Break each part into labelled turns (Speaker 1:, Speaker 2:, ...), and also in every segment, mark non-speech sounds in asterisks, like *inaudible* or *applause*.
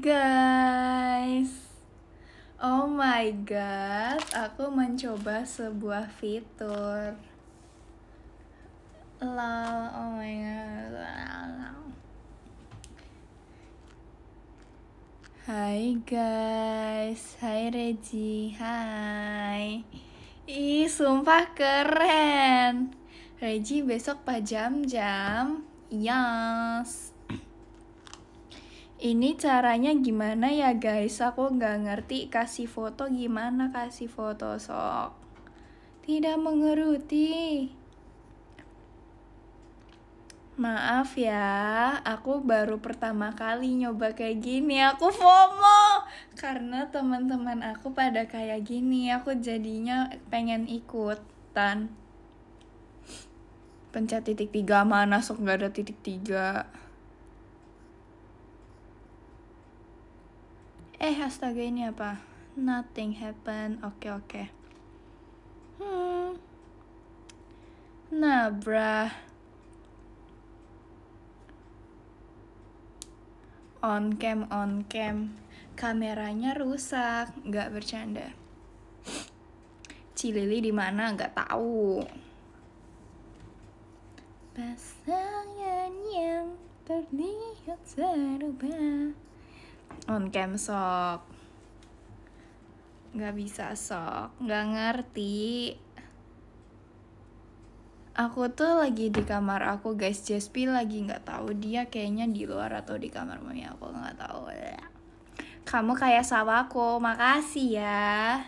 Speaker 1: guys Oh my god Aku mencoba sebuah fitur Lol Oh my god Hai guys Hai Reji Hai Ih sumpah keren Reji besok pajam jam Yes ini caranya gimana ya guys? Aku nggak ngerti kasih foto gimana kasih foto sok. Tidak mengeruti. Maaf ya, aku baru pertama kali nyoba kayak gini. Aku FOMO karena teman-teman aku pada kayak gini. Aku jadinya pengen ikutan. Pencet titik tiga mana sok nggak ada titik tiga. Eh astaga ini apa? Nothing happen. Oke okay, oke. Okay. Hmm. Nah, brah. On cam, on cam. Kameranya rusak, nggak bercanda. Cilili di mana nggak tahu. Pasangan yang terlihat serupa on cam sok nggak bisa sok nggak ngerti aku tuh lagi di kamar aku guys Jespi lagi nggak tahu dia kayaknya di luar atau di kamar mami aku nggak tahu kamu kayak sawaku makasih ya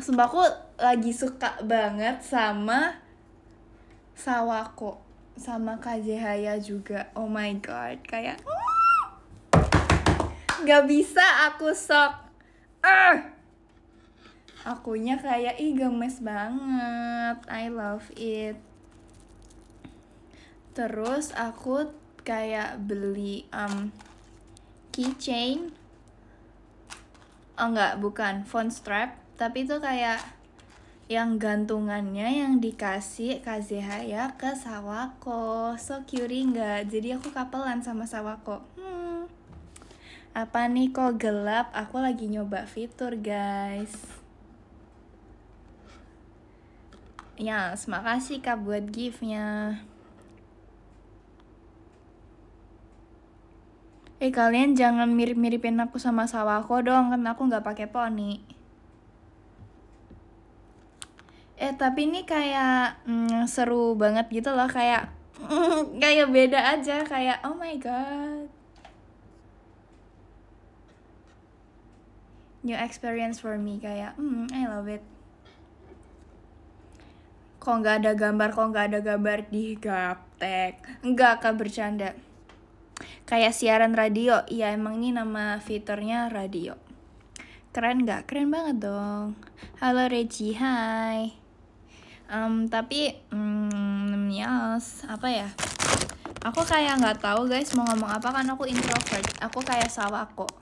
Speaker 1: Sumpah aku lagi suka banget sama sawaku sama Kajehaya juga. Oh my god, kayak Gak bisa aku sok. Uh. Akunya kayak ih gemes banget. I love it. Terus aku kayak beli um, keychain. Oh enggak, bukan phone strap, tapi itu kayak yang gantungannya yang dikasih KZH ya ke Sawako. So cute nggak? Jadi aku kapelan sama Sawako. Apa nih kok gelap? Aku lagi nyoba fitur, guys. Ya, yes, makasih Kak buat giftnya Eh kalian jangan mirip-miripin aku sama sawako dong, karena aku nggak pakai poni. Eh tapi ini kayak mm, seru banget gitu loh, kayak mm, *laughs* kayak beda aja, kayak oh my god. new experience for me kayak hmm I love it kok nggak ada gambar kok nggak ada gambar di gaptek nggak akan bercanda kayak siaran radio iya emang ini nama fiturnya radio keren nggak keren banget dong halo Reggie, hai um, tapi um, hmm, yes apa ya aku kayak nggak tahu guys mau ngomong apa kan aku introvert aku kayak sawah kok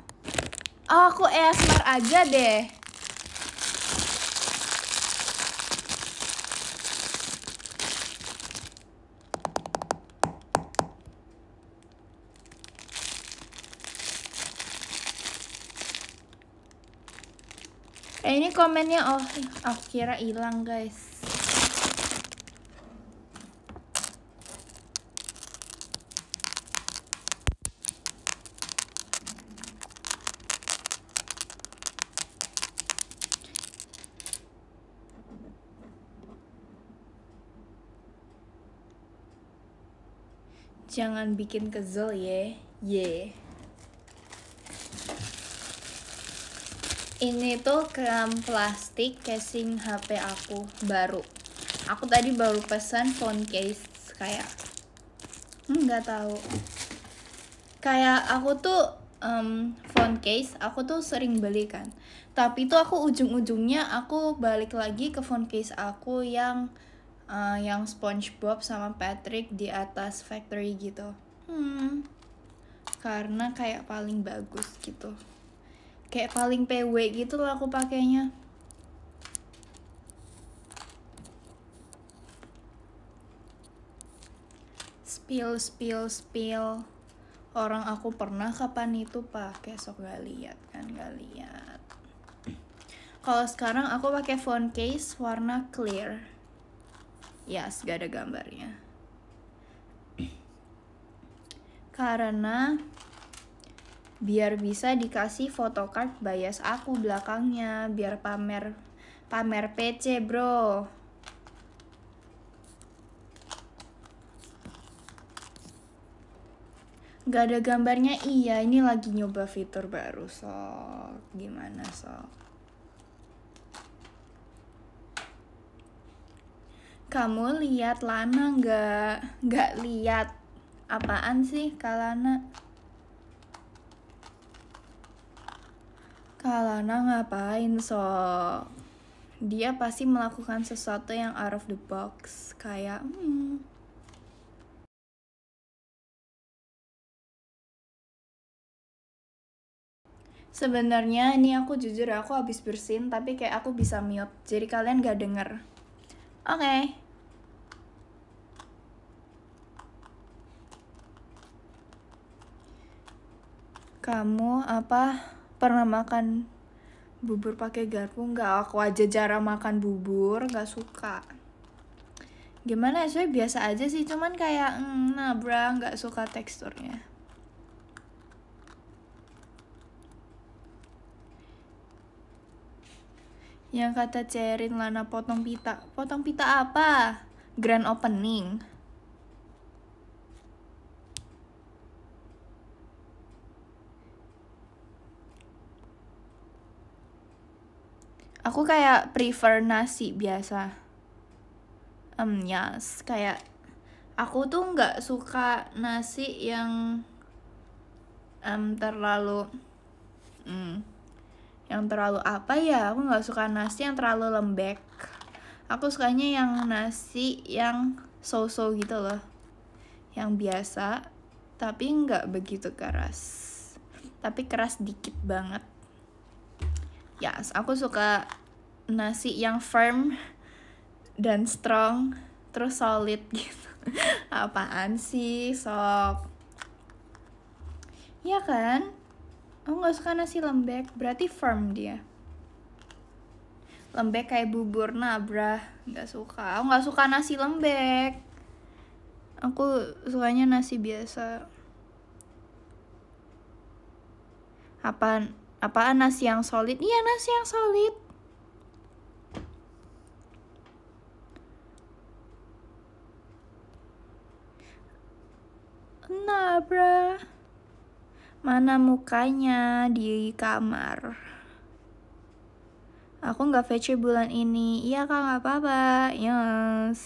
Speaker 1: Oh, aku ASMR eh, aja deh. Eh, ini komennya oh, aku oh, kira hilang guys. Jangan bikin kezel ya, ye. Ini tuh kram plastik casing HP aku baru. Aku tadi baru pesan phone case kayak nggak hmm, tahu. Kayak aku tuh um, phone case aku tuh sering beli kan. Tapi tuh aku ujung-ujungnya aku balik lagi ke phone case aku yang uh, yang SpongeBob sama Patrick di atas factory gitu. Hmm. Karena kayak paling bagus gitu. Kayak paling PW gitu loh aku pakainya. Spill, spill, spill. Orang aku pernah kapan itu pakai sok gak lihat kan gak lihat. Kalau sekarang aku pakai phone case warna clear yes gak ada gambarnya karena biar bisa dikasih photocard bias aku belakangnya biar pamer pamer PC bro gak ada gambarnya iya ini lagi nyoba fitur baru sok gimana sok Kamu lihat Lana nggak? Nggak lihat. Apaan sih Kalana? Kalana ngapain so Dia pasti melakukan sesuatu yang out of the box, kayak hmm, Sebenarnya ini aku jujur aku habis bersin tapi kayak aku bisa mute. Jadi kalian gak denger. Oke. Okay. Kamu apa pernah makan bubur pakai garpu Enggak, aku aja jarang makan bubur enggak suka gimana Saya biasa aja sih cuman kayak mm, nabrak enggak suka teksturnya Yang kata Cerin Lana potong pita. Potong pita apa? Grand opening. Aku kayak prefer nasi biasa. Um, yes, kayak aku tuh nggak suka nasi yang um, terlalu mm, yang terlalu apa ya aku nggak suka nasi yang terlalu lembek aku sukanya yang nasi yang so-so gitu loh yang biasa tapi nggak begitu keras tapi keras dikit banget ya yes, aku suka nasi yang firm dan strong terus solid gitu *laughs* apaan sih sok ya kan Aku oh, nggak suka nasi lembek, berarti firm dia. Lembek kayak bubur nabra, nggak suka. Aku oh, nggak suka nasi lembek. Aku sukanya nasi biasa. Apaan? Apaan nasi yang solid? Iya nasi yang solid. nah, Nabra mana mukanya di kamar aku nggak face bulan ini iya kak nggak apa-apa yes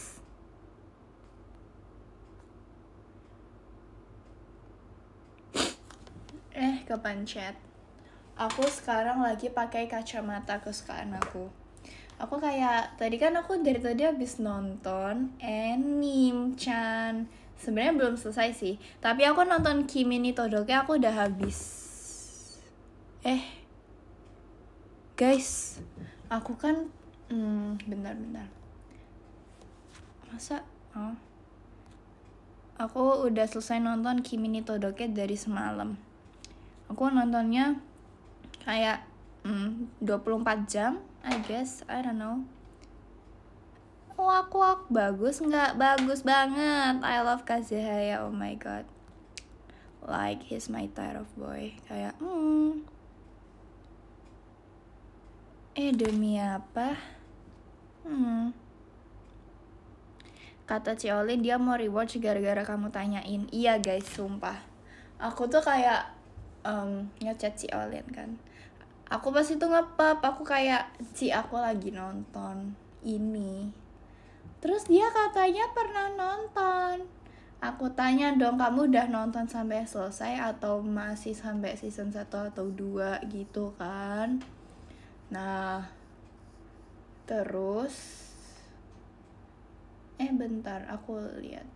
Speaker 1: eh kepencet aku sekarang lagi pakai kacamata kesukaan aku aku kayak tadi kan aku dari tadi habis nonton anime chan sebenarnya belum selesai sih tapi aku nonton Kimi ni Todoke aku udah habis eh guys aku kan hmm, bener benar masa oh. aku udah selesai nonton Kimi ni Todoke dari semalam aku nontonnya kayak hmm, 24 jam I guess I don't know wak wak bagus nggak bagus banget I love Kazuhaya oh my god like he's my type of boy kayak hmm eh demi apa hmm kata Cioli dia mau reward gara-gara kamu tanyain iya guys sumpah aku tuh kayak um, ngechat Ciolin kan aku pas itu ngepap aku kayak Ci aku lagi nonton ini Terus dia katanya pernah nonton. Aku tanya dong, kamu udah nonton sampai selesai atau masih sampai season 1 atau 2 gitu kan? Nah, terus eh bentar aku lihat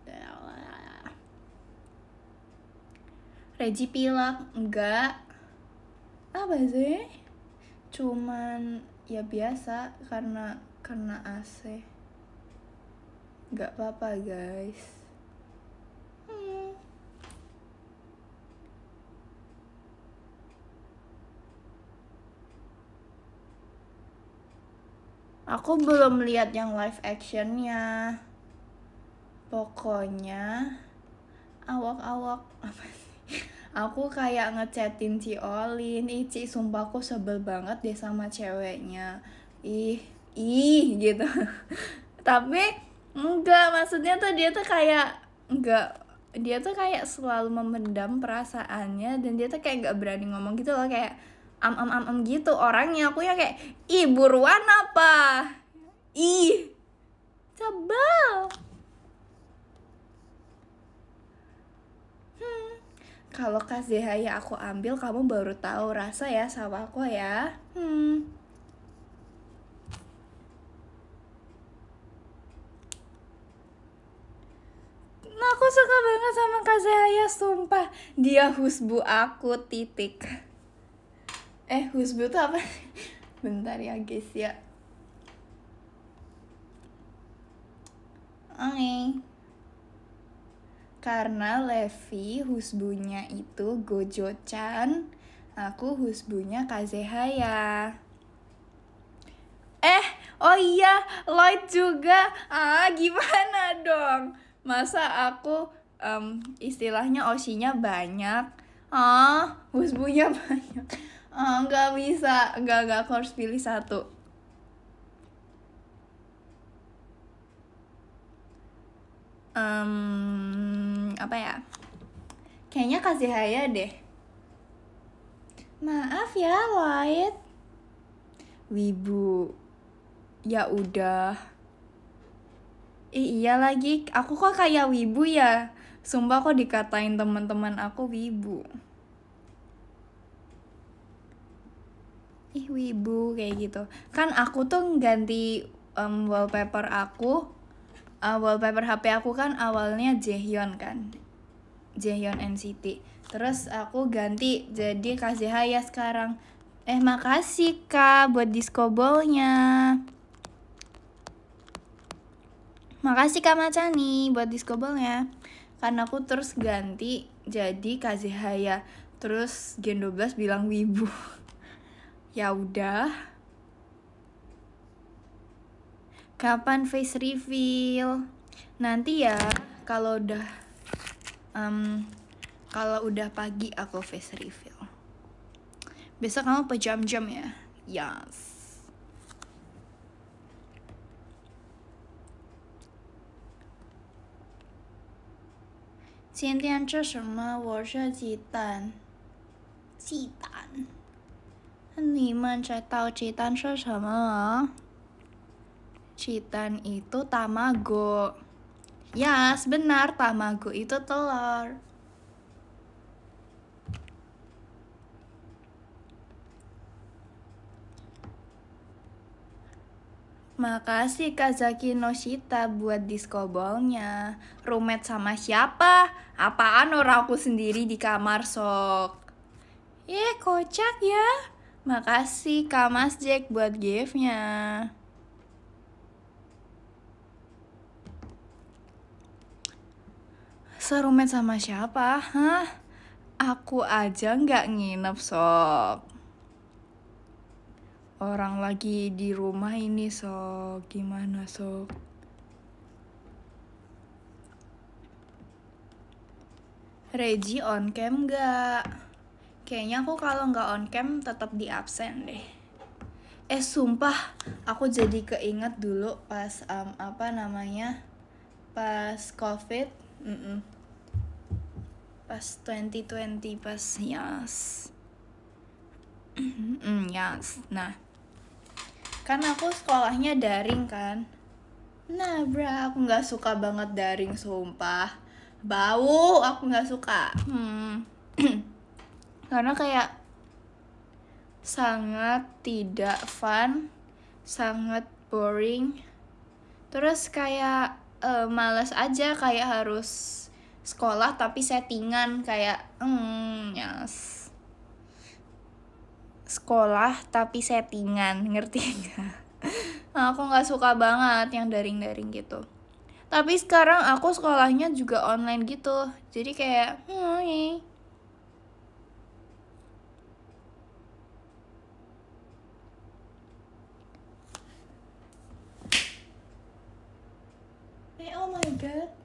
Speaker 1: Regi pilak enggak apa sih cuman ya biasa karena karena AC gak apa-apa guys Aku belum lihat yang live actionnya. Pokoknya awak-awak *laughs* apa sih? Aku kayak ngechatin si Olin, ih Ci sumpah aku sebel banget deh sama ceweknya. Ih, ih gitu. *laughs* Tapi Enggak, maksudnya tuh dia tuh kayak enggak dia tuh kayak selalu memendam perasaannya dan dia tuh kayak nggak berani ngomong gitu loh kayak am am am am gitu orangnya aku ya kayak ih buruan apa ih sebel hmm kalau kasih ya aku ambil kamu baru tahu rasa ya sama aku ya hmm Nah, aku suka banget sama Kak Kazehaya, sumpah. Dia husbu aku, titik. Eh, husbu tuh apa? *laughs* Bentar ya, guys ya. Oke. Karena Levi husbunya itu Gojo-chan, aku husbunya Kazehaya. Eh, oh iya, Lloyd juga. Ah, gimana dong? masa aku um, istilahnya osinya banyak ah husbunya *laughs* banyak ah nggak bisa nggak nggak aku harus pilih satu um, apa ya kayaknya kasih haya deh maaf ya Lloyd wibu ya udah Ih, iya lagi, aku kok kayak wibu ya. Sumpah kok dikatain teman-teman aku wibu. Ih, wibu kayak gitu. Kan aku tuh ganti um, wallpaper aku. Uh, wallpaper HP aku kan awalnya Jaehyun kan. Jaehyun NCT. Terus aku ganti jadi Kazeha ya sekarang. Eh makasih kak buat diskobolnya. Makasih Kak Macani buat diskobelnya. Karena aku terus ganti jadi Kazehaya. Terus Gen 12 bilang wibu. *laughs* ya udah. Kapan face reveal? Nanti ya, kalau udah um, kalau udah pagi aku face reveal. Besok kamu pejam-jam ya. Yes. 今天做什么？我是鸡蛋，鸡蛋。那你们在捣鸡蛋做什么？鸡蛋，itu tamago。Ya，sebenar tamago itu telur。Makasih Kak Zaki Noshita buat diskobolnya. Rumet sama siapa? Apaan orang aku sendiri di kamar sok. Ye, eh, kocak ya. Makasih Kak Mas Jack buat gift-nya. Serumet sama siapa? Hah? Aku aja nggak nginep sok orang lagi di rumah ini so gimana so regi on cam gak? Kayaknya aku kalau nggak on cam tetap di absen deh. Eh sumpah, aku jadi keinget dulu pas um, apa namanya pas covid, mm -mm. pas 2020 pas yes, *clears throat* mm, yes. Nah, kan aku sekolahnya daring kan nah bra aku nggak suka banget daring sumpah bau aku nggak suka hmm. *clears throat* karena kayak sangat tidak fun sangat boring terus kayak uh, males aja kayak harus sekolah tapi settingan kayak mm, yes sekolah tapi settingan ngerti nggak nah, aku nggak suka banget yang daring-daring gitu tapi sekarang aku sekolahnya juga online gitu jadi kayak hmm eh, Oh my god.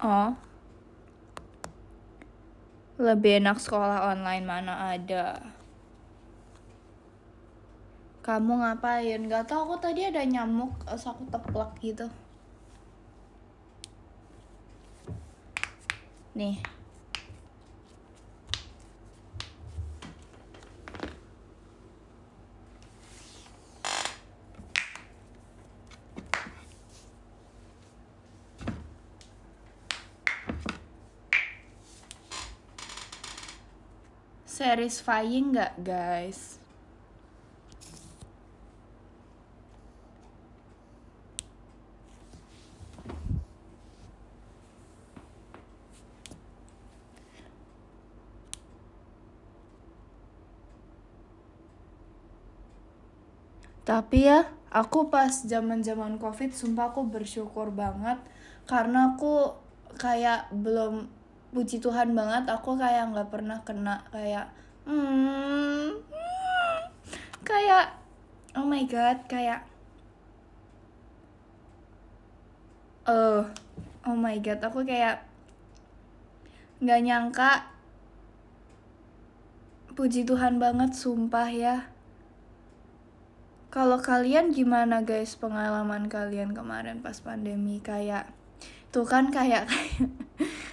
Speaker 1: Oh. Lebih enak sekolah online mana ada. Kamu ngapain? Gak tau aku tadi ada nyamuk, terus aku teplak gitu. Nih. satisfying nggak guys? Tapi ya, aku pas zaman-zaman COVID sumpah aku bersyukur banget karena aku kayak belum puji Tuhan banget aku kayak nggak pernah kena kayak hmm, kayak oh my god kayak oh oh my god aku kayak nggak nyangka puji Tuhan banget sumpah ya kalau kalian gimana guys pengalaman kalian kemarin pas pandemi kayak tuh kan kayak kayak *laughs*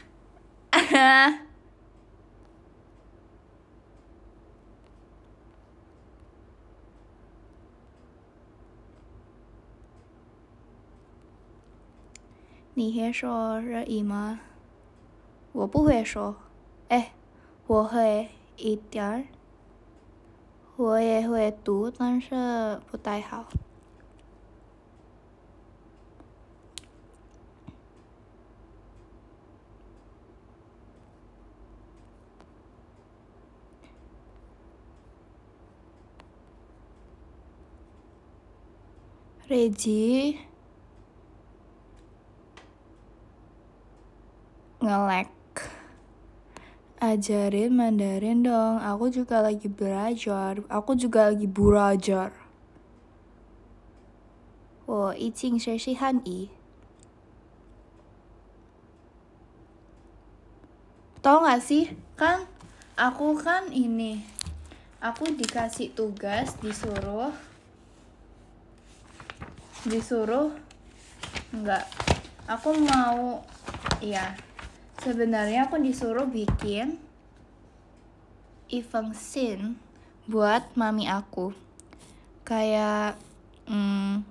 Speaker 1: *laughs* 你会说日语吗？我不会说，哎，我会一点儿，我也会读，但是不太好。Reji ngelek ajarin Mandarin dong aku juga lagi belajar aku juga lagi belajar oh Tahu gak sih, kan aku kan ini, aku dikasih tugas disuruh disuruh enggak aku mau ya sebenarnya aku disuruh bikin event scene buat mami aku kayak hmm,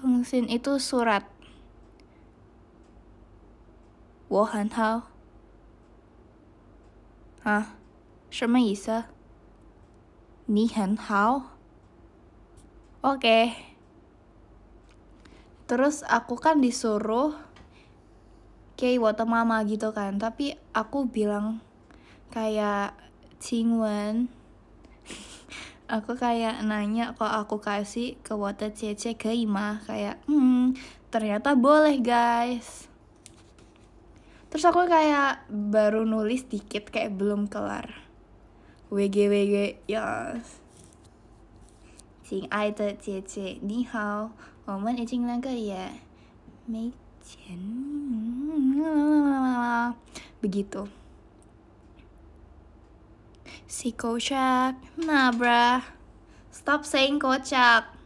Speaker 1: Fengsin itu surat Wohan Hao Hah? 什么意思？你很好。oke okay. terus aku kan disuruh kayak water mama gitu kan tapi aku bilang kayak cingwen *laughs* aku kayak nanya kok aku kasih ke water cece ke ima kayak hmm ternyata boleh guys terus aku kayak baru nulis dikit kayak belum kelar wg wg yes 亲爱的姐姐，你好，我们已经两个月没见了，嗯嗯嗯嗯嗯，嗯嗯嗯嗯嗯，嗯嗯 k 嗯嗯，嗯嗯嗯嗯嗯，嗯嗯嗯嗯嗯，嗯嗯嗯嗯嗯，嗯嗯嗯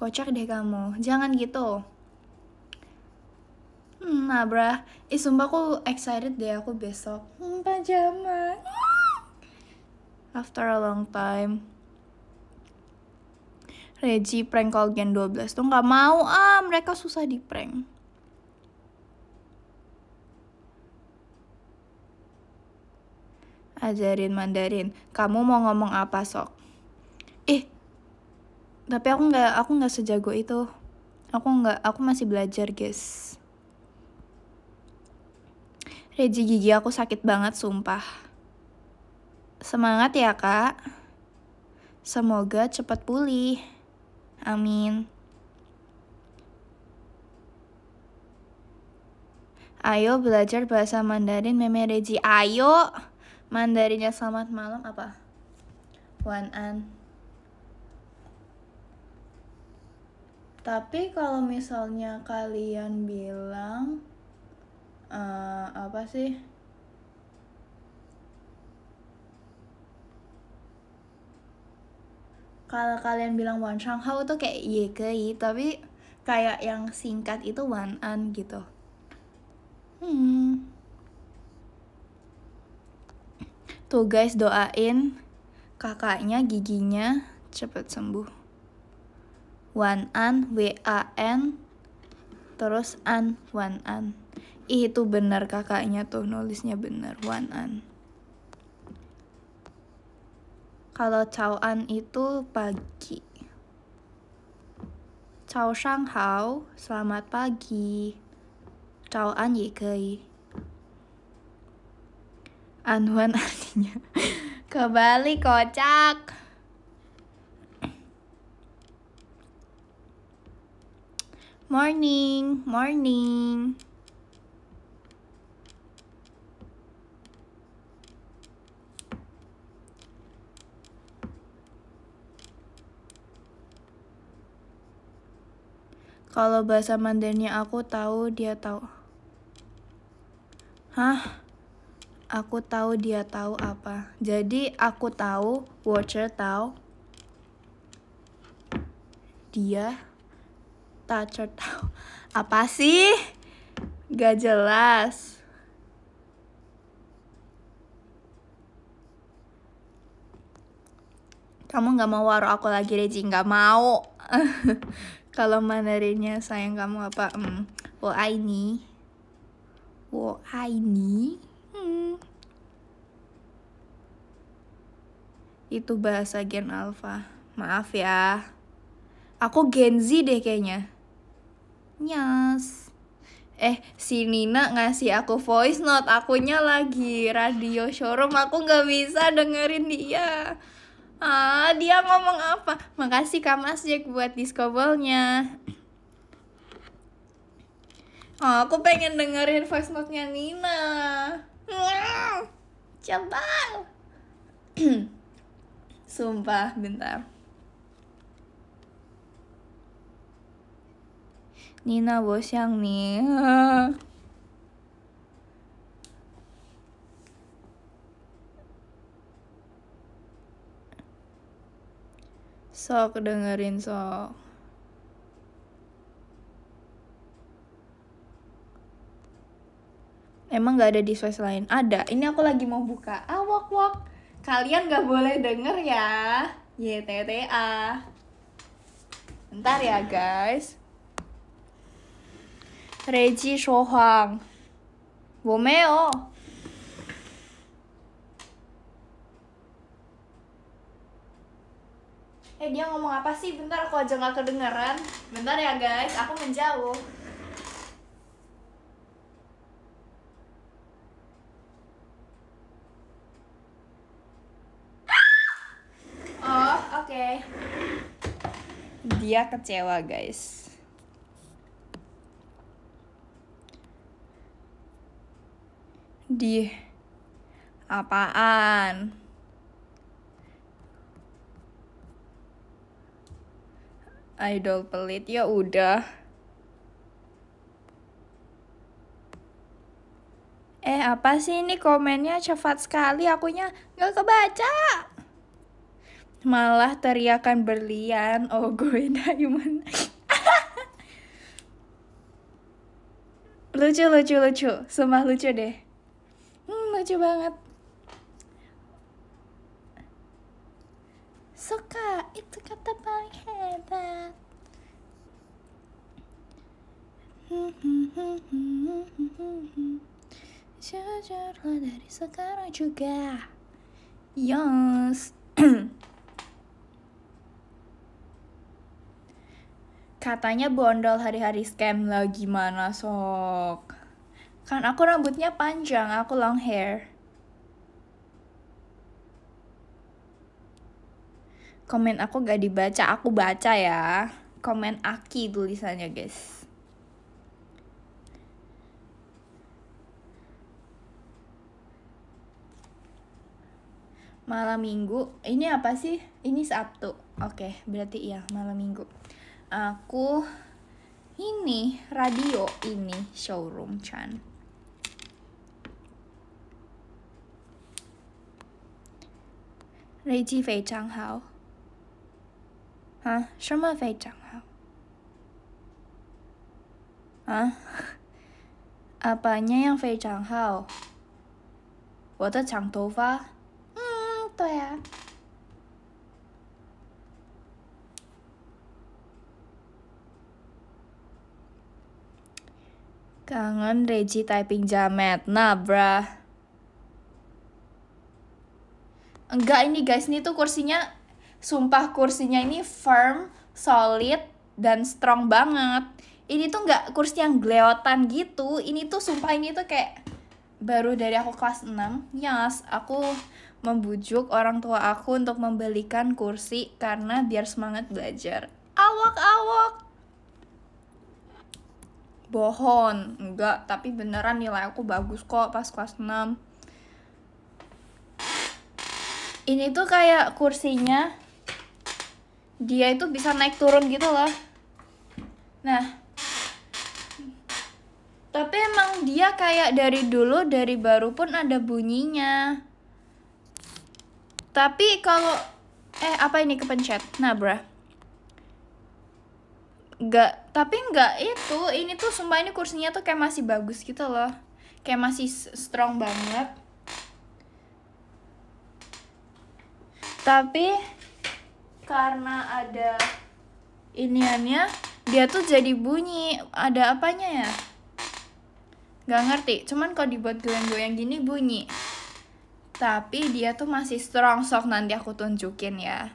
Speaker 1: Kocak deh kamu, jangan gitu. Hmm, nah bra eh sumpah aku excited deh aku besok. Hmm, pajama. After a long time. Reggie prank call Gen 12 tuh gak mau ah mereka susah di prank. Ajarin Mandarin. Kamu mau ngomong apa sok? Ih, eh, tapi aku nggak aku nggak sejago itu aku nggak aku masih belajar guys reji gigi aku sakit banget sumpah semangat ya kak semoga cepat pulih amin Ayo belajar bahasa Mandarin Meme Reji. Ayo. Mandarinnya selamat malam apa? Wan an. tapi kalau misalnya kalian bilang uh, apa sih kalau kalian bilang Wan Shanghao itu kayak ye tapi kayak yang singkat itu Wan An gitu hmm tuh guys doain kakaknya giginya cepet sembuh wan an w a n terus an wan an ih itu benar kakaknya tuh nulisnya benar wan an kalau cao an itu pagi cao shang hao selamat pagi cao an ye kei an one artinya *laughs* kembali kocak Morning, morning. Kalau bahasa Mandarinnya aku tahu, dia tahu. Hah? Aku tahu dia tahu apa. Jadi aku tahu, Watcher tahu. Dia cerita cerita *laughs* apa sih gak jelas kamu gak mau waro aku lagi Reji gak mau *laughs* kalau Mandarinnya sayang kamu apa hmm. wo ini wo ini hmm. itu bahasa gen alpha maaf ya aku Gen Z deh kayaknya Nyas. Eh, si Nina ngasih aku voice note, akunya lagi radio showroom, aku nggak bisa dengerin dia. Ah, dia ngomong apa? Makasih Kak Mas Jack buat diskobolnya. Oh, aku pengen dengerin voice note-nya Nina. Coba. *clears throat* Sumpah, bentar. Nina bos yang nih. *laughs* Sok dengerin sok. Emang gak ada di lain? Ada. Ini aku lagi mau buka. Ah, wok wok. Kalian gak boleh denger ya. YTTA. Bentar ya, guys. Reggie 说谎，我没有。Eh dia ngomong apa sih? Bentar aku aja nggak kedengeran. Bentar ya guys, aku menjauh. *gasps* Oh, oke. Okay. Dia kecewa guys. di apaan idol pelit ya udah eh apa sih ini komennya cepat sekali akunya nggak kebaca malah teriakan berlian oh *laughs* gue diamond lucu lucu lucu semua lucu deh lucu banget suka itu kata paling hebat jujurlah dari sekarang juga yes katanya bondol hari-hari scam lah gimana sok Kan aku rambutnya panjang, aku long hair. Komen aku gak dibaca, aku baca ya. Komen Aki tulisannya guys. Malam minggu, ini apa sih? Ini Sabtu. Oke, berarti iya malam minggu. Aku ini radio ini showroom Chan. 日记非常好，啊，什么非常好？啊，阿爸那样非常好，我的长头发，嗯，对啊。刚安日记，太平加慢，哪布拉？enggak ini guys ini tuh kursinya sumpah kursinya ini firm solid dan strong banget ini tuh enggak kursi yang gleotan gitu ini tuh sumpah ini tuh kayak baru dari aku kelas 6 yes aku membujuk orang tua aku untuk membelikan kursi karena biar semangat belajar awak awak bohon enggak tapi beneran nilai aku bagus kok pas kelas 6 ini tuh kayak kursinya dia itu bisa naik turun gitu loh nah tapi emang dia kayak dari dulu dari baru pun ada bunyinya tapi kalau eh apa ini kepencet nah bra nggak tapi nggak itu ini tuh sumpah ini kursinya tuh kayak masih bagus gitu loh kayak masih strong banget tapi karena ada iniannya dia tuh jadi bunyi ada apanya ya gak ngerti cuman kalau dibuat goyang-goyang gini bunyi tapi dia tuh masih strong sok nanti aku tunjukin ya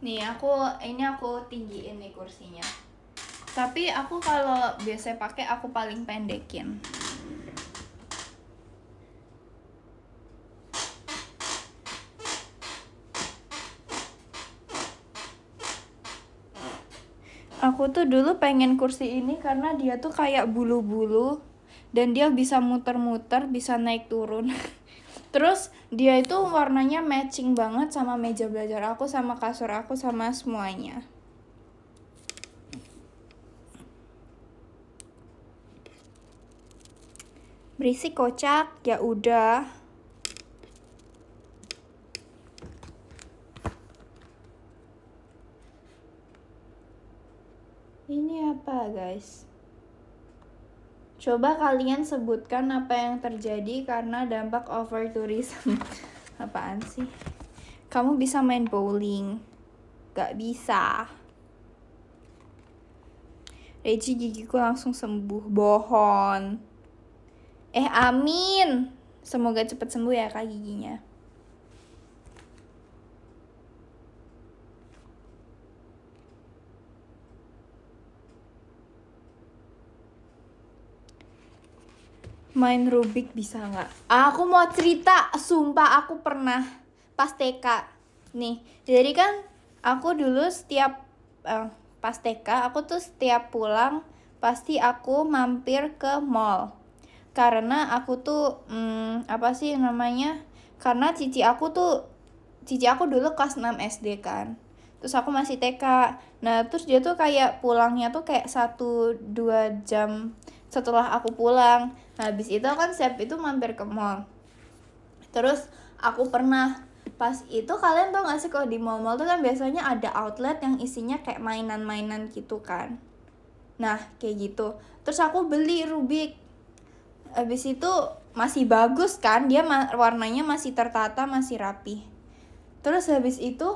Speaker 1: Nih aku ini aku tinggiin nih kursinya tapi aku kalau biasa pakai aku paling pendekin aku tuh dulu pengen kursi ini karena dia tuh kayak bulu-bulu dan dia bisa muter-muter bisa naik turun *laughs* terus dia itu warnanya matching banget sama meja belajar aku sama kasur aku sama semuanya berisik kocak ya udah ini apa guys coba kalian sebutkan apa yang terjadi karena dampak over tourism *laughs* apaan sih kamu bisa main bowling gak bisa reji gigiku langsung sembuh bohong Eh amin. Semoga cepat sembuh ya kak giginya. Main Rubik bisa nggak? Aku mau cerita, sumpah aku pernah pas TK. Nih, jadi kan aku dulu setiap uh, pas TK, aku tuh setiap pulang pasti aku mampir ke mall karena aku tuh hmm, apa sih namanya karena cici aku tuh cici aku dulu kelas 6 SD kan terus aku masih TK nah terus dia tuh kayak pulangnya tuh kayak satu dua jam setelah aku pulang nah habis itu kan siap itu mampir ke mall terus aku pernah pas itu kalian tau gak sih kalau di mall-mall tuh kan biasanya ada outlet yang isinya kayak mainan-mainan gitu kan nah kayak gitu terus aku beli Rubik Habis itu masih bagus kan, dia ma warnanya masih tertata, masih rapi. Terus habis itu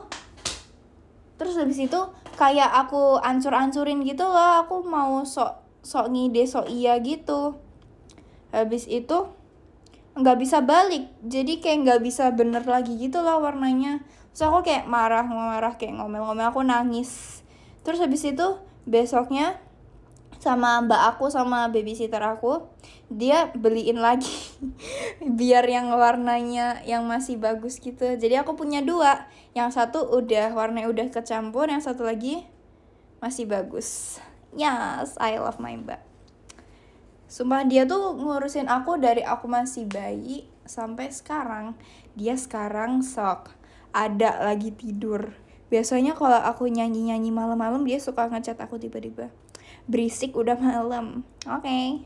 Speaker 1: terus habis itu kayak aku ancur-ancurin gitu loh, aku mau sok sok ngide sok iya gitu. Habis itu nggak bisa balik jadi kayak nggak bisa bener lagi gitu loh warnanya so aku kayak marah marah kayak ngomel-ngomel aku nangis terus habis itu besoknya sama mbak aku sama babysitter aku dia beliin lagi *laughs* biar yang warnanya yang masih bagus gitu jadi aku punya dua yang satu udah warna udah kecampur yang satu lagi masih bagus yes I love my mbak sumpah dia tuh ngurusin aku dari aku masih bayi sampai sekarang dia sekarang sok ada lagi tidur biasanya kalau aku nyanyi nyanyi malam-malam dia suka ngecat aku tiba-tiba berisik udah malam oke okay.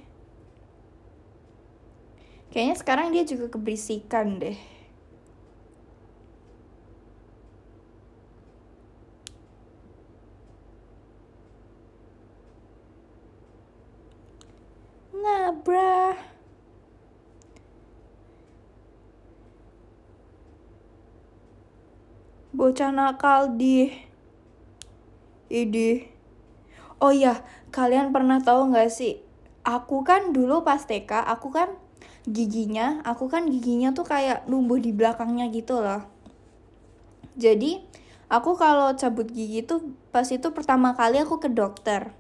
Speaker 1: kayaknya sekarang dia juga keberisikan deh Nah, bra. Bocah nakal di... Idih. Oh iya, kalian pernah tahu nggak sih? Aku kan dulu pas TK, aku kan giginya, aku kan giginya tuh kayak numbuh di belakangnya gitu loh. Jadi, aku kalau cabut gigi tuh pas itu pertama kali aku ke dokter.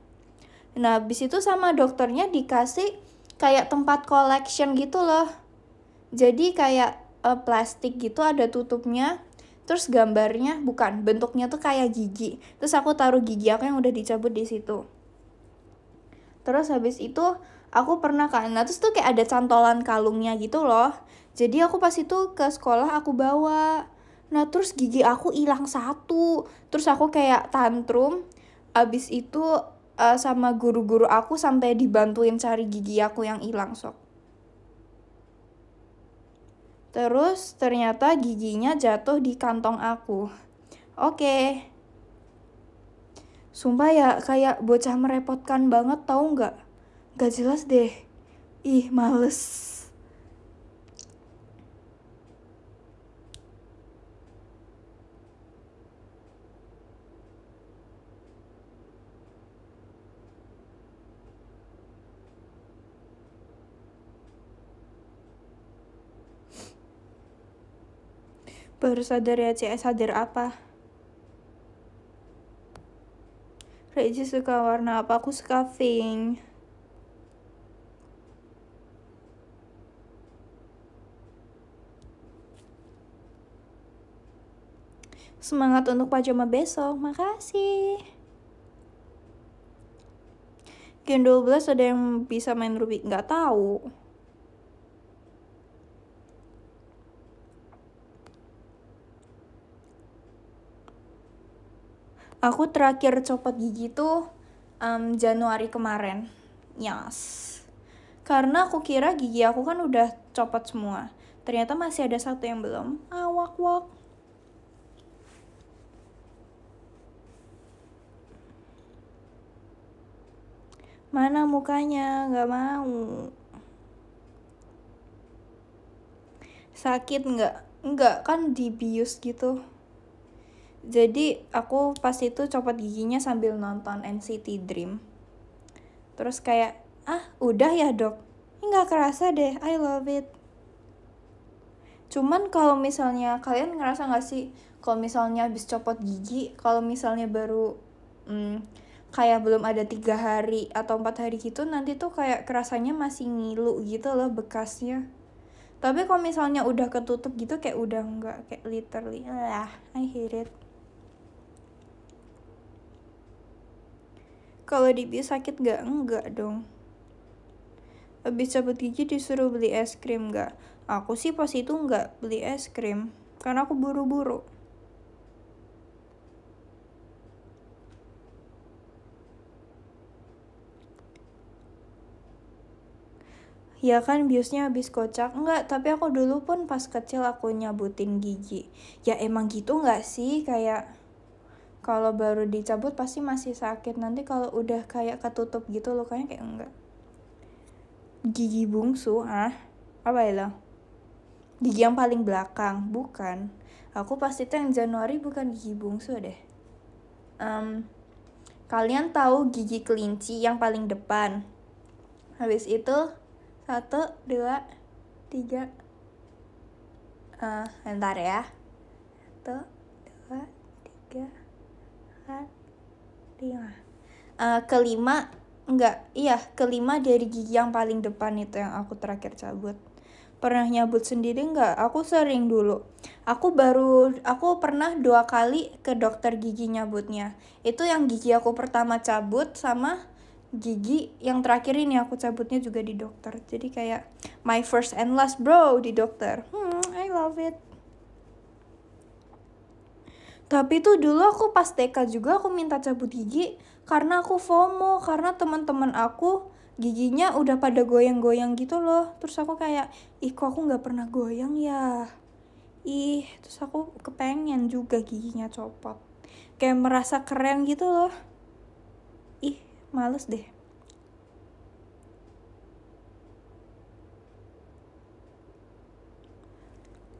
Speaker 1: Nah, habis itu sama dokternya dikasih kayak tempat collection gitu loh. Jadi kayak uh, plastik gitu ada tutupnya terus gambarnya bukan bentuknya tuh kayak gigi terus aku taruh gigi aku yang udah dicabut di situ terus habis itu aku pernah kan nah terus tuh kayak ada cantolan kalungnya gitu loh jadi aku pas itu ke sekolah aku bawa nah terus gigi aku hilang satu terus aku kayak tantrum habis itu uh, sama guru-guru aku sampai dibantuin cari gigi aku yang hilang sok Terus ternyata giginya jatuh di kantong aku. Oke. Okay. Sumpah ya, kayak bocah merepotkan banget tau nggak? Gak jelas deh. Ih, males. Baru sadar ya, Cek. Sadar apa? Reji suka warna apa? Aku suka pink. Semangat untuk pajama besok. Makasih. Gen 12 ada yang bisa main Rubik? Nggak tahu. aku terakhir copot gigi tuh um, Januari kemarin yes karena aku kira gigi aku kan udah copot semua ternyata masih ada satu yang belum awak ah, wak mana mukanya Gak mau sakit nggak nggak kan dibius gitu jadi aku pas itu copot giginya sambil nonton NCT Dream terus kayak ah udah ya dok nggak kerasa deh I love it cuman kalau misalnya kalian ngerasa nggak sih kalau misalnya habis copot gigi kalau misalnya baru hmm, kayak belum ada tiga hari atau empat hari gitu nanti tuh kayak kerasanya masih ngilu gitu loh bekasnya tapi kalau misalnya udah ketutup gitu kayak udah nggak kayak literally lah I hate it Kalau di dibius sakit nggak Enggak dong. Habis cabut gigi disuruh beli es krim nggak? Aku sih pas itu nggak beli es krim. Karena aku buru-buru. Ya kan biusnya habis kocak? Enggak, tapi aku dulu pun pas kecil aku nyabutin gigi. Ya emang gitu nggak sih? Kayak kalau baru dicabut pasti masih sakit nanti kalau udah kayak ketutup gitu lukanya kayak enggak gigi bungsu ah apa ya gigi yang paling belakang bukan aku pasti yang Januari bukan gigi bungsu deh um, kalian tahu gigi kelinci yang paling depan habis itu satu dua tiga uh, eh, ntar ya satu dua tiga empat lima uh, eh, kelima enggak iya kelima dari gigi yang paling depan itu yang aku terakhir cabut pernah nyabut sendiri enggak aku sering dulu aku baru aku pernah dua kali ke dokter gigi nyabutnya itu yang gigi aku pertama cabut sama gigi yang terakhir ini aku cabutnya juga di dokter jadi kayak my first and last bro di dokter hmm I love it tapi tuh dulu aku pas TK juga aku minta cabut gigi karena aku FOMO, karena teman-teman aku giginya udah pada goyang-goyang gitu loh. Terus aku kayak, ih kok aku nggak pernah goyang ya? Ih, terus aku kepengen juga giginya copot. Kayak merasa keren gitu loh. Ih, males deh.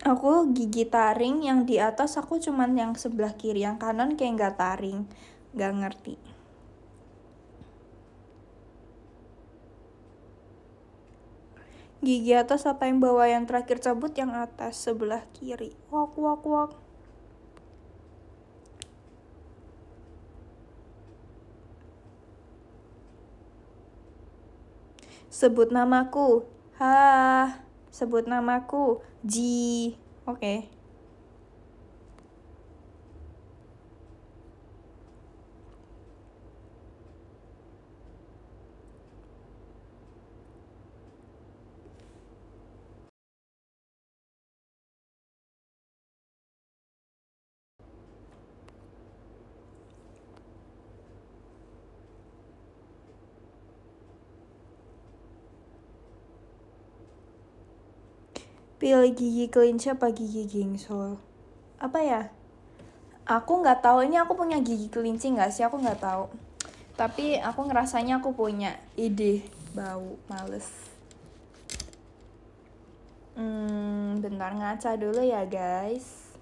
Speaker 1: aku gigi taring yang di atas aku cuman yang sebelah kiri yang kanan kayak nggak taring nggak ngerti gigi atas apa yang bawah yang terakhir cabut yang atas sebelah kiri wak wak wak sebut namaku ha Sebut namaku. Ji. Oke. Okay. pilih gigi kelinci apa gigi gingsul apa ya aku nggak tahu ini aku punya gigi kelinci nggak sih aku nggak tahu tapi aku ngerasanya aku punya ide bau males hmm bentar ngaca dulu ya guys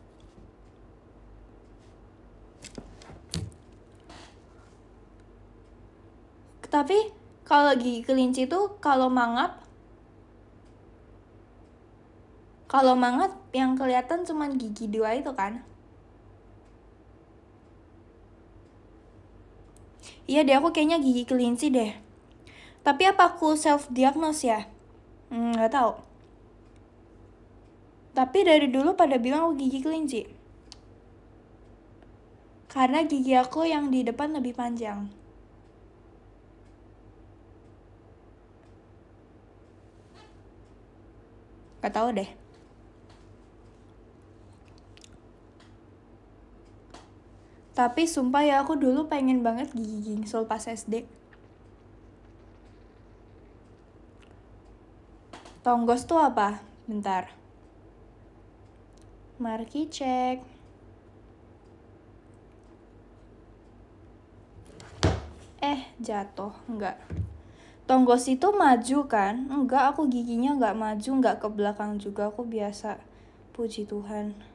Speaker 1: tapi kalau gigi kelinci itu kalau mangap kalau mangat yang kelihatan cuma gigi dua itu kan. Iya deh, aku kayaknya gigi kelinci deh. Tapi apa aku self-diagnose ya? Hmm, gak tau. Tapi dari dulu pada bilang aku gigi kelinci. Karena gigi aku yang di depan lebih panjang. Gak tau deh. Tapi sumpah ya aku dulu pengen banget gigi gingsul pas SD. Tonggos tuh apa? Bentar. Marki cek. Eh, jatuh. Enggak. Tonggos itu maju kan? Enggak, aku giginya enggak maju, enggak ke belakang juga. Aku biasa. Puji Tuhan.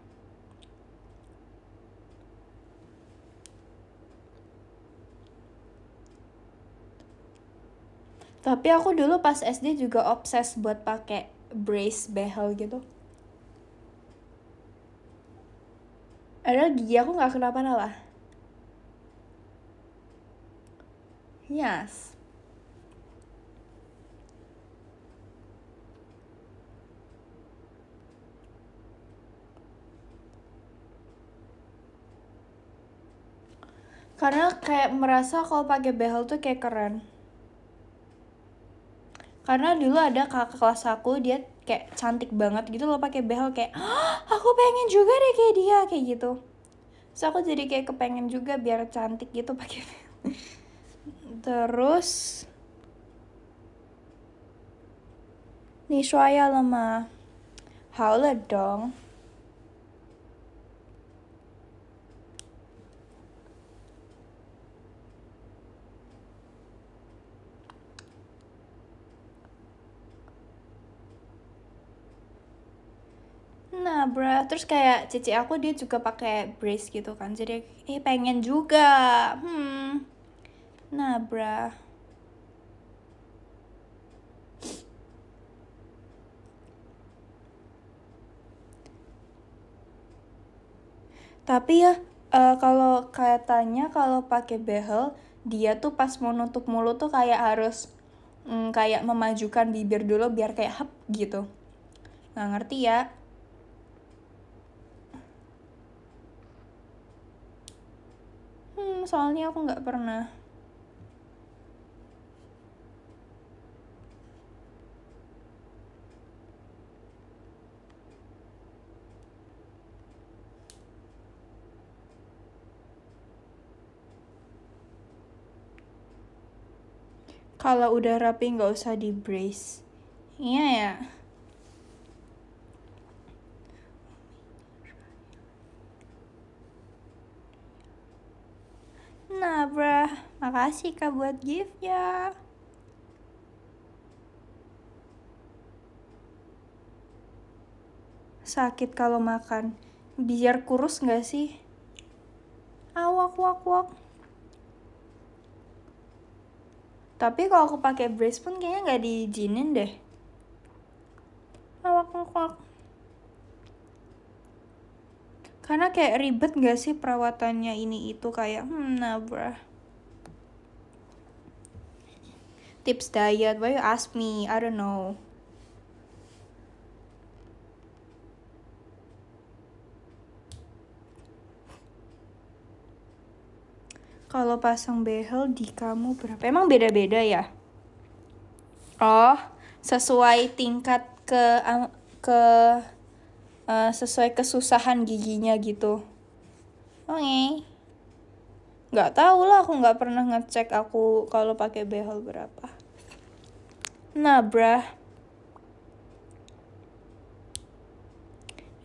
Speaker 1: Tapi aku dulu pas SD juga obses buat pakai brace behel gitu. Ada gigi aku nggak kenapa-napa. Yes. Karena kayak merasa kalau pakai behel tuh kayak keren karena dulu ada kakak kelas aku dia kayak cantik banget gitu loh pakai behel kayak ah, aku pengen juga deh kayak dia kayak gitu so aku jadi kayak kepengen juga biar cantik gitu pakai terus nih saya lemah Halo dong bro terus kayak cici aku dia juga pakai brace gitu kan jadi eh pengen juga hmm nah bro tapi ya uh, kalau katanya kalau pakai behel dia tuh pas mau nutup mulut tuh kayak harus mm, kayak memajukan bibir dulu biar kayak hap gitu nggak ngerti ya soalnya aku nggak pernah kalau udah rapi nggak usah di brace iya ya Abra. Makasih Kak buat giftnya. Sakit kalau makan. Biar kurus nggak sih? Awak, wak, wak. Tapi kalau aku pakai brace pun kayaknya nggak diizinin deh. Awak, wak, wak. Karena kayak ribet gak sih perawatannya ini itu kayak hmm nah bruh. Tips diet, why you ask me? I don't know. Kalau pasang behel di kamu berapa? Emang beda-beda ya? Oh, sesuai tingkat ke ke uh, sesuai kesusahan giginya gitu. Oke. Okay. Nggak tahu lah, aku nggak pernah ngecek aku kalau pakai behel berapa. Nah, brah.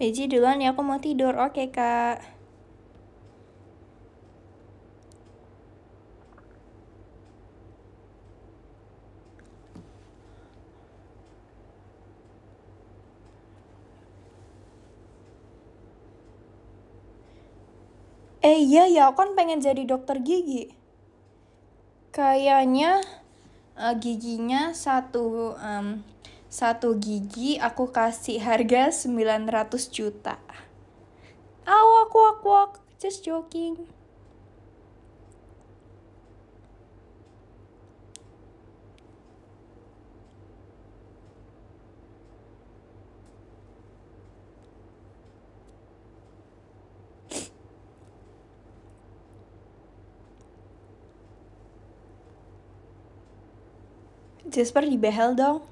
Speaker 1: Reji duluan ya, aku mau tidur. Oke, okay, Kak. Eh iya ya, aku kan pengen jadi dokter gigi. Kayaknya uh, giginya satu um, satu gigi aku kasih harga 900 juta. Awak, awak, awak. Just joking. Jasper dibehel dong.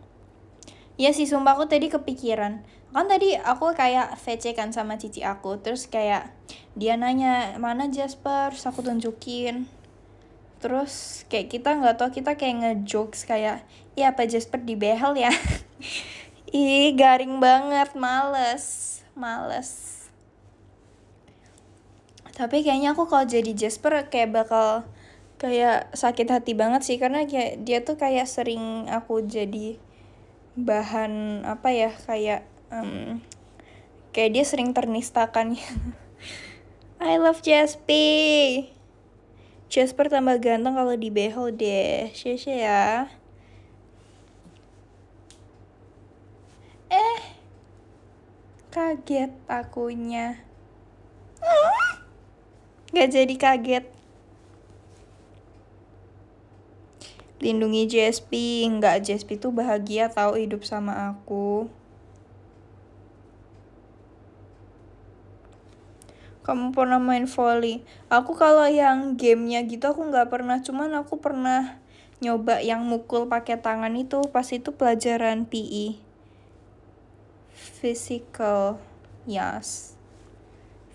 Speaker 1: Iya sih, sumpah aku tadi kepikiran. Kan tadi aku kayak VC kan sama cici aku, terus kayak dia nanya, mana Jasper, terus aku tunjukin. Terus kayak kita nggak tau, kita kayak ngejokes kayak, iya apa Jasper dibehel ya? *laughs* Ih, garing banget, males, males. Tapi kayaknya aku kalau jadi Jasper kayak bakal kayak sakit hati banget sih karena kayak dia tuh kayak sering aku jadi bahan apa ya kayak um, kayak dia sering ternistakan *laughs* I love Jasper Jasper tambah ganteng kalau di behel deh Syesya ya eh kaget akunya nggak jadi kaget Lindungi JSP, nggak JSP tuh bahagia tahu hidup sama aku. Kamu pernah main volley? Aku kalau yang gamenya gitu aku nggak pernah, cuman aku pernah nyoba yang mukul pakai tangan itu pas itu pelajaran PI. E. Physical, yes.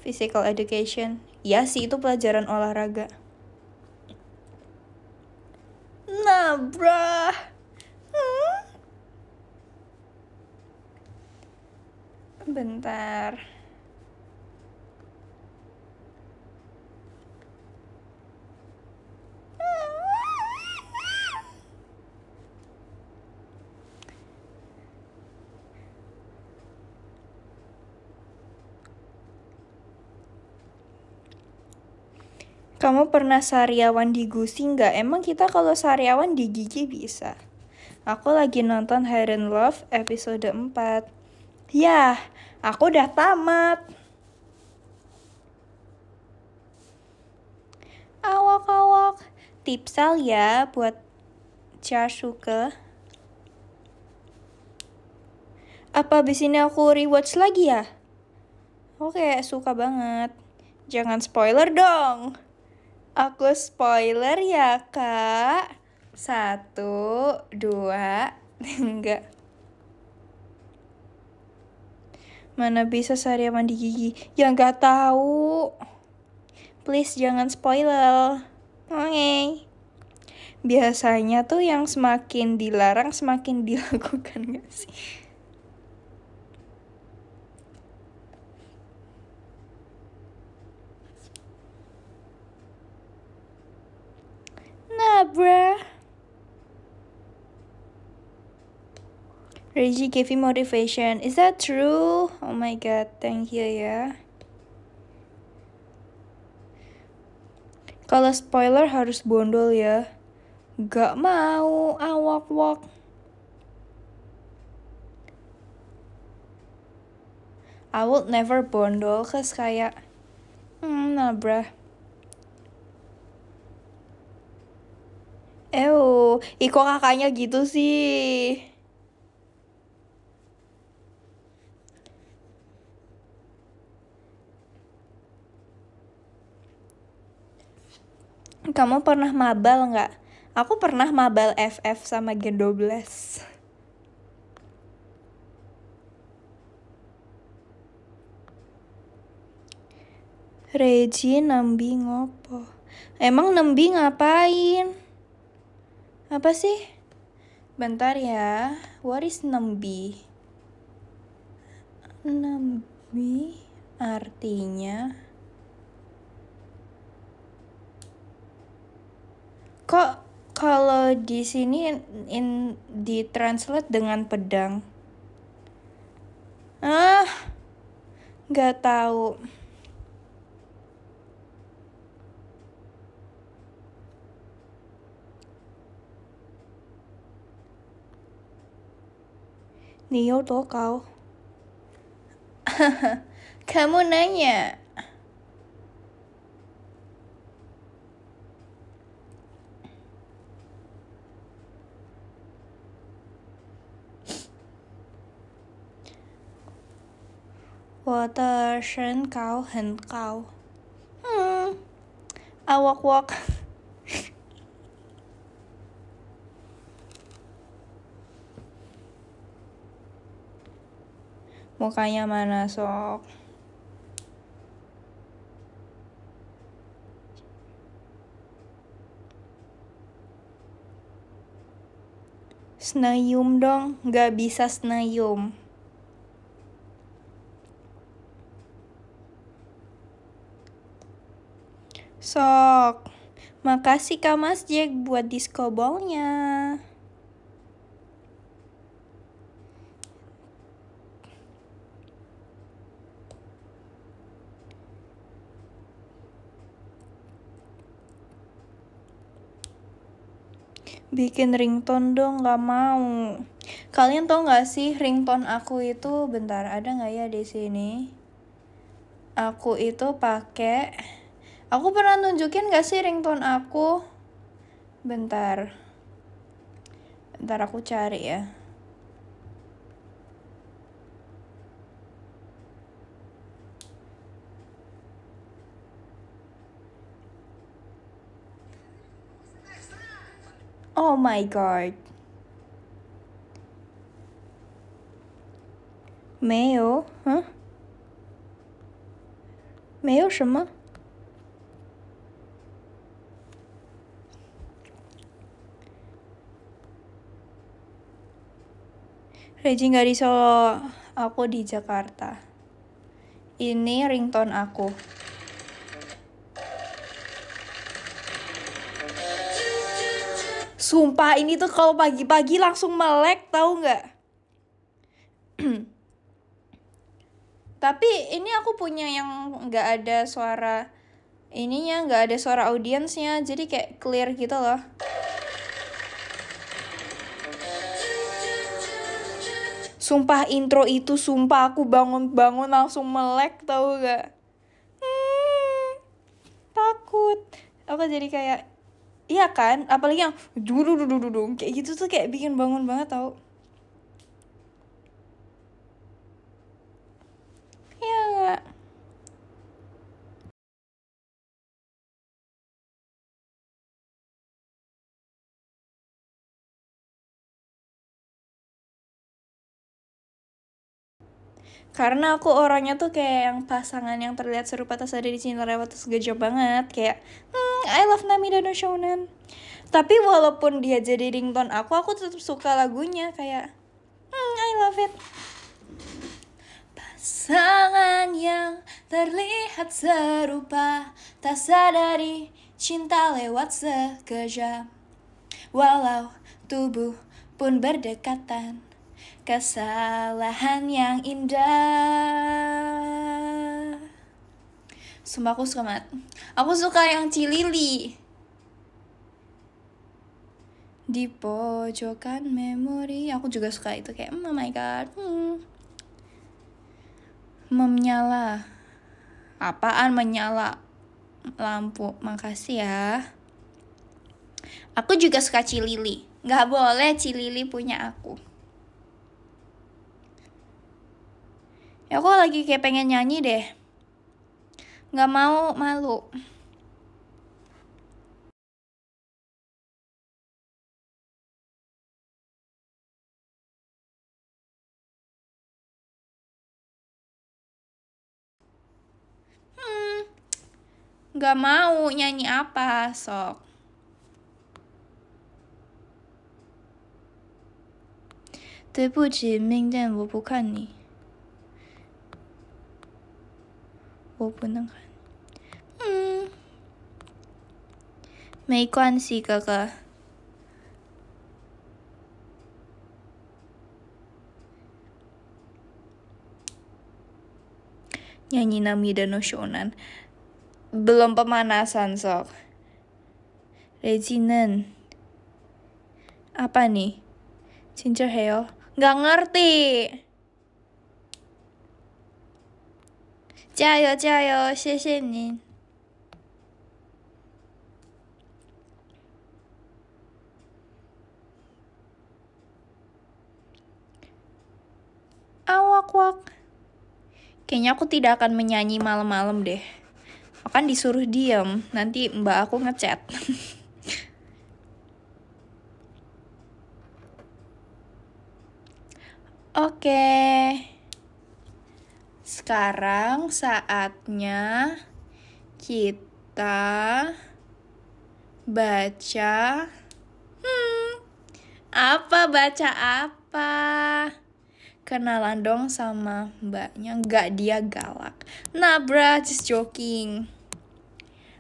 Speaker 1: Physical education, ya sih itu pelajaran olahraga. Nah, bruh. Hmm? Bentar. Kamu pernah sariawan di gusi nggak? Emang kita kalau sariawan di gigi bisa? Aku lagi nonton Heron Love episode 4. Yah, aku udah tamat. Awak-awak, tipsal ya buat Chasuke. Apa abis ini aku rewatch lagi ya? Oke, suka banget. Jangan spoiler dong. Aku spoiler ya kak. Satu, dua, *laughs* enggak. Mana bisa Saria mandi gigi? Ya nggak tahu. Please jangan spoiler. Oke. Okay. Biasanya tuh yang semakin dilarang semakin dilakukan *laughs* gak sih? up, bruh? Reggie gave him motivation. Is that true? Oh my god, thank you ya. Kalau spoiler harus bondol ya. Gak mau, awak-wak. I would never bondol, cause kayak, hmm, nah bruh. Ew, Iko kakaknya gitu sih. Kamu pernah mabal nggak? Aku pernah mabal FF sama Gen 12. Regi nembi ngopo? Emang nembi ngapain? Apa sih? Bentar ya. What is nambi? Nambi artinya Kok kalau di sini in, di translate dengan pedang? Ah, nggak tahu. 你有多高？呵呵，可不能来。我的身高很高，嗯，啊 mukanya mana sok Senayum dong, gak bisa senayum. Sok, makasih Kak Mas Jack buat diskobolnya bikin ringtone dong nggak mau kalian tau nggak sih ringtone aku itu bentar ada nggak ya di sini aku itu pakai aku pernah nunjukin nggak sih ringtone aku bentar bentar aku cari ya Oh my god, god. 没有，嗯，没有什么。Reji nggak di Solo, aku di Jakarta. Ini ringtone aku. Sumpah ini tuh kalau pagi-pagi langsung melek tahu nggak? *clears throat* Tapi ini aku punya yang nggak ada suara ininya, nggak ada suara audiensnya, jadi kayak clear gitu loh. Sumpah intro itu sumpah aku bangun-bangun langsung melek tahu nggak? Hmm, takut. Aku jadi kayak Iya kan? Apalagi yang dudududududung kayak gitu tuh kayak bikin bangun banget tau. karena aku orangnya tuh kayak yang pasangan yang terlihat serupa atas ada di cinta lewat terus gejo banget kayak hmm I love Nami dan Shonen tapi walaupun dia jadi ringtone aku aku tetap suka lagunya kayak hmm I love it pasangan yang terlihat serupa tak sadari cinta lewat sekejap walau tubuh pun berdekatan kesalahan yang indah. Sumpah aku suka banget. Aku suka yang cilili. Di pojokan memori. Aku juga suka itu. Kayak, hmm, oh my god. Hmm. Memnyala. Apaan menyala? Lampu. Makasih ya. Aku juga suka cilili. Gak boleh cilili punya aku. ya aku lagi kayak pengen nyanyi deh Gak mau malu hmm, Gak mau nyanyi apa sok nih 能看。嗯，没关系，哥哥。Nyanyi kan? hmm. Nami dan Shonan. Belum pemanasan, Sok. Reginen. Apa nih? Nggak ngerti. Nggak ngerti. 加油加油！谢谢您。Awak awak Kayaknya aku tidak akan menyanyi malam-malam deh. Akan disuruh diam. Nanti mbak aku ngechat. *laughs* Oke. Okay. Sekarang saatnya kita baca hmm apa baca apa? Kenalan dong sama mbaknya, nggak dia galak. Nah, bro just joking.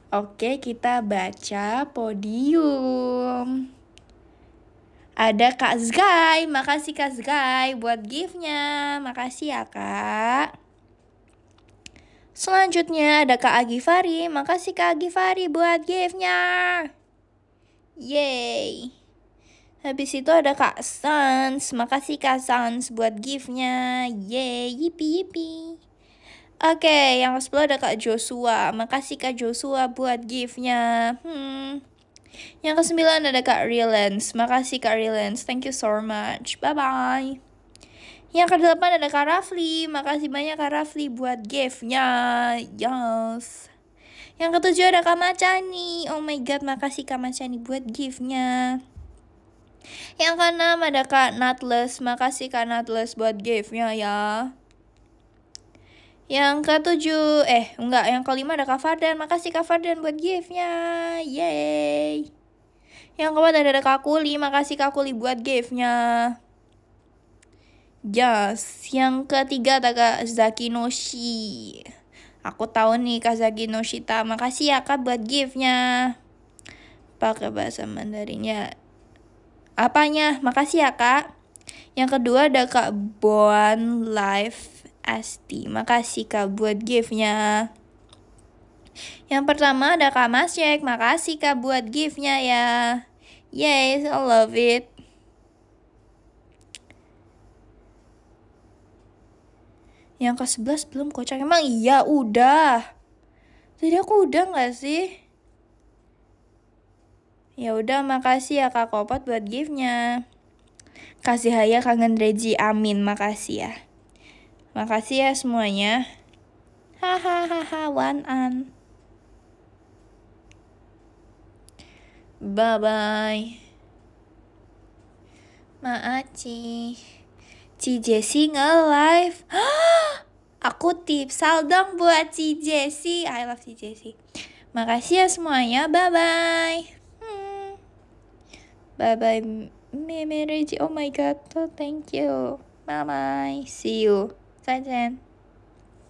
Speaker 1: Oke, kita baca podium. Ada Kak Zgai, makasih Kak Zgai buat giftnya Makasih ya, Kak. Selanjutnya ada Kak Agifari. Makasih Kak Agifari buat gift-nya. Yeay. Habis itu ada Kak Sans. Makasih Kak Sans buat gift-nya. Yeay, yipi yipi. Oke, yang ke ada Kak Joshua. Makasih Kak Joshua buat gift-nya. Hmm. Yang kesembilan ada Kak Relance. Makasih Kak Relance. Thank you so much. Bye-bye. Yang ke kedelapan ada Kak Rafli. Makasih banyak Kak Rafli buat gift-nya. Yes. Yang ketujuh ada Kak Macani. Oh my god, makasih Kak Macani buat gift-nya. Yang keenam ada Kak Natles. Makasih Kak Natles buat gift-nya ya. Yang ke ketujuh, eh enggak, yang kelima ada Kak Fardan. Makasih Kak Fardan buat gift-nya. Yeay. Yang keempat ada Kak Kuli. Makasih Kak Kuli buat gift-nya. Yes, ya, yang ketiga ada Kak Zaki Zakinoshi. Aku tahu nih Kak Zaki Zakinoshita. Makasih ya Kak buat giftnya. Pakai bahasa Mandarinnya. Apanya? Makasih ya Kak. Yang kedua ada Kak Bon Life Asti. Makasih Kak buat giftnya. Yang pertama ada Kak Mas Jack. Makasih Kak buat giftnya ya. Yes, I love it. yang ke 11 belum kocak emang iya udah jadi aku udah nggak sih ya udah makasih ya kak Kopot buat giftnya kasih haya kangen Reji amin makasih ya makasih ya semuanya hahaha one an bye bye Maaci. Ci Jesse nge-live. *gasps* Aku tips dong buat Ci Jesse, I love Ci Jesse, Makasih ya semuanya. Bye-bye. Hmm. Bye-bye. Meme Reggie. Oh my god. Oh, thank you. Bye-bye. See you. you. 再见。